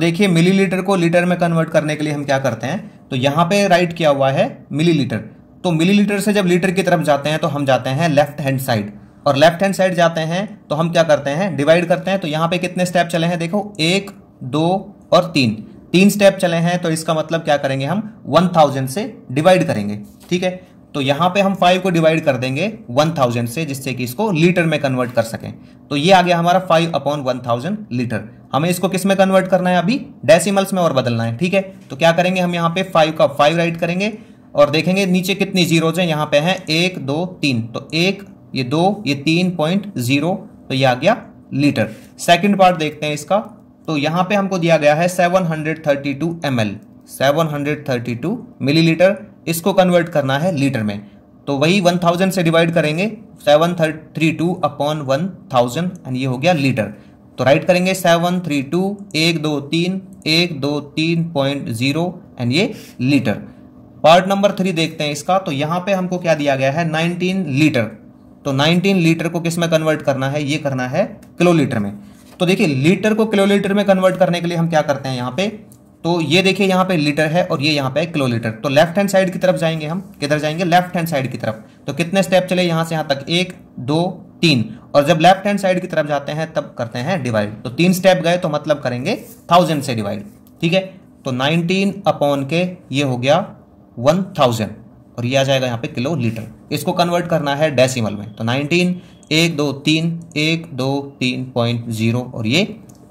देखिए मिलीलीटर को लीटर में कन्वर्ट करने के लिए हम क्या करते हैं तो यहाँ पे राइट किया हुआ है मिलीलीटर तो मिलीलीटर से जब लीटर की तरफ जाते हैं तो हम जाते हैं लेफ्ट हैंड साइड और लेफ्ट हैंड साइड जाते हैं तो हम क्या करते हैं डिवाइड करते हैं तो यहाँ पे कितने स्टेप चले हैं देखो एक दो और तीन तीन स्टेप चले हैं तो इसका मतलब क्या करेंगे हम वन थाउजेंड से डिवाइड करेंगे ठीक है तो यहां पे हम फाइव को डिवाइड कर देंगे वन थाउजेंड से जिससे कि इसको लीटर में कन्वर्ट कर सकें तो ये आ गया हमारा five upon one thousand litre हमें इसको किस में कन्वर्ट करना है अभी डेसिमल्स में और बदलना है ठीक है तो क्या करेंगे हम यहाँ पे फाइव का फाइव राइट करेंगे और देखेंगे नीचे कितनी जीरोज हैं यहाँ पे हैं एक दो तीन तो एक ये दो ये तीन पॉइंट जीरो तो ये आ गया लीटर सेकेंड पार्ट देखते हैं इसका तो यहाँ पे हमको दिया गया है seven hundred thirty two M L seven hundred thirty two millilitre इसको कन्वर्ट करना है लीटर में तो वही वन थाउजेंड से डिवाइड करेंगे seven three two upon one thousand and ये हो गया लीटर तो राइट करेंगे सेवन थ्री टू एक दो तीन एक दो तीन पॉइंट जीरो एंड ये लीटर पार्ट नंबर थ्री देखते हैं इसका तो यहां पे हमको क्या दिया गया है नाइनटीन लीटर तो नाइनटीन लीटर को किस में कन्वर्ट करना है ये करना है किलोलीटर में तो देखिए लीटर को किलोलीटर में कन्वर्ट करने के लिए हम क्या करते हैं यहां पे तो ये देखिए यहां पे लीटर है और ये यहां पे किलोलीटर तो लेफ्ट हैंड साइड की तरफ जाएंगे हम किधर जाएंगे लेफ्ट हैंड साइड की तरफ तो कितने स्टेप चले यहां से यहां तक एक दो तीन और जब लेफ्ट हैंड साइड की तरफ जाते हैं तब करते हैं डिवाइड तो तीन स्टेप गए तो मतलब करेंगे थाउजेंड से डिवाइड ठीक है तो नाइनटीन अपॉन के ये हो गया वन थाउजेंड और ये आ जाएगा यहाँ पे किलो लीटर इसको कन्वर्ट करना है डेसिमल में तो नाइनटीन एक दो तीन एक दो तीन पॉइंट जीरो और ये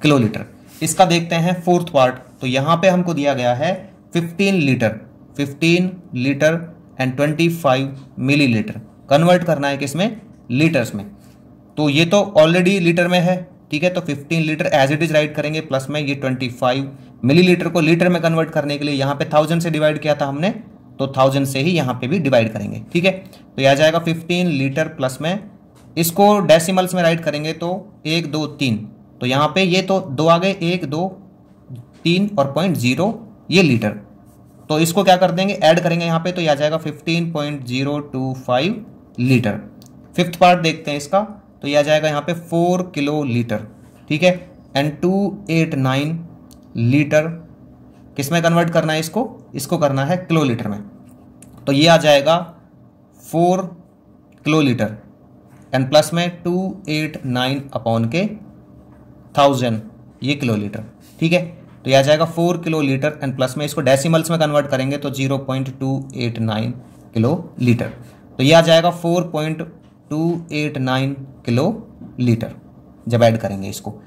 किलो लीटर इसका देखते हैं फोर्थ पार्ट तो यहाँ पे हमको दिया गया है fifteen litre fifteen litre and twenty five millilitre convert करना है किसमें लीटर्स में तो ये तो ऑलरेडी लीटर में है ठीक है तो 15 litre as it is write करेंगे प्लस में ये 25 मिलीलीटर को लीटर में कन्वर्ट करने के लिए यहाँ पे थाउजेंड से डिवाइड किया था हमने तो थाउजेंड से ही यहाँ पे भी डिवाइड करेंगे ठीक है तो यह आ जाएगा फिफ्टीन लीटर प्लस में इसको डेसिमल्स में राइट करेंगे तो एक दो तीन तो यहाँ पे ये तो दो आ गए एक दो तीन और पॉइंट जीरो ये लीटर तो इसको क्या कर देंगे ऐड करेंगे यहाँ पे तो यह आ जाएगा fifteen point zero two five litre fifth part देखते हैं इसका तो यह आ जाएगा यहाँ पे फोर किलो लीटर ठीक है and two eight nine litre किस में कन्वर्ट करना है इसको इसको करना है किलो लीटर में तो ये आ जाएगा four kilolitre and plus में टू एट नाइन अपॉन के थाउजेंड ये किलो लीटर ठीक है तो यह आ जाएगा four kilolitre and plus में इसको डेसिमल्स में कन्वर्ट करेंगे तो zero point two eight nine kilolitre तो यह आ जाएगा four point two eight nine kilolitre जब ऐड करेंगे इसको